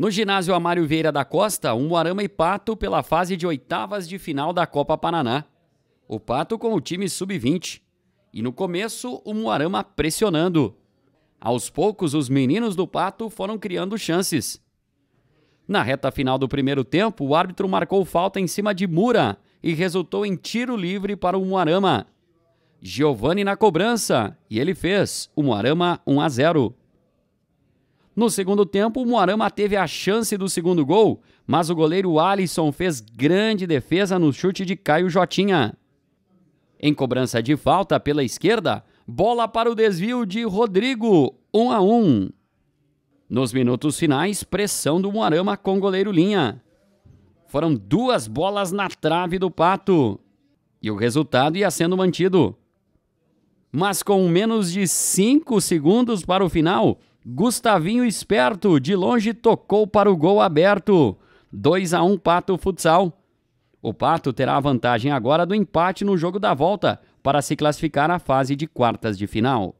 No ginásio Amário Vieira da Costa, um Moarama e Pato pela fase de oitavas de final da Copa Paraná. O Pato com o time sub-20. E no começo, o Moarama pressionando. Aos poucos, os meninos do Pato foram criando chances. Na reta final do primeiro tempo, o árbitro marcou falta em cima de Mura e resultou em tiro livre para o Moarama. Giovanni na cobrança e ele fez o Moarama 1 a 0. No segundo tempo, o Moarama teve a chance do segundo gol, mas o goleiro Alisson fez grande defesa no chute de Caio Jotinha. Em cobrança de falta pela esquerda, bola para o desvio de Rodrigo, 1 um a 1. Um. Nos minutos finais, pressão do Moarama com goleiro Linha. Foram duas bolas na trave do Pato. E o resultado ia sendo mantido. Mas com menos de 5 segundos para o final, Gustavinho esperto, de longe tocou para o gol aberto. 2 a 1 Pato Futsal. O Pato terá a vantagem agora do empate no jogo da volta para se classificar à fase de quartas de final.